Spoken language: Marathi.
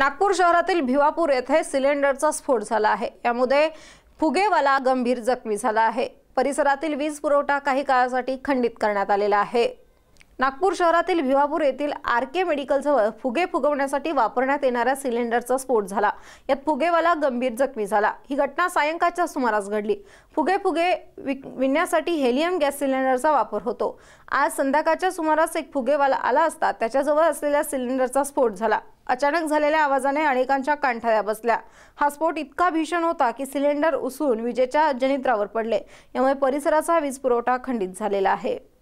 नागपूर शहरातील भिवापूर येथे सिलेंडरचा स्फोट झाला आहे यामध्ये फुगेवाला गंभीर जखमी झाला आहे परिसरातील वीज पुरवठा काही काळासाठी खंडित करण्यात आलेला आहे नागपूर शहरातील भिवापूर येथील आर के मेडिकलजवळ फुगे फुगवण्यासाठी वापरण्यात येणाऱ्या सिलेंडरचा स्फोट झाला यात फुगेवाला गंभीर जखमी झाला ही घटना सायंकाळच्या सुमारास घडली फुगे फुगे विणण्यासाठी हेलियम गॅस सिलेंडरचा वापर होतो आज संध्याकाळच्या सुमारास एक फुगेवाला आला असता त्याच्याजवळ असलेल्या सिलेंडरचा स्फोट झाला अचानक झालेल्या आवाजाने अनेकांच्या कांठाऱ्या बसल्या हा स्फोट इतका भीषण होता की सिलेंडर उसळून विजेच्या जनित्रावर पडले यामुळे परिसराचा वीज पुरवठा खंडित झालेला आहे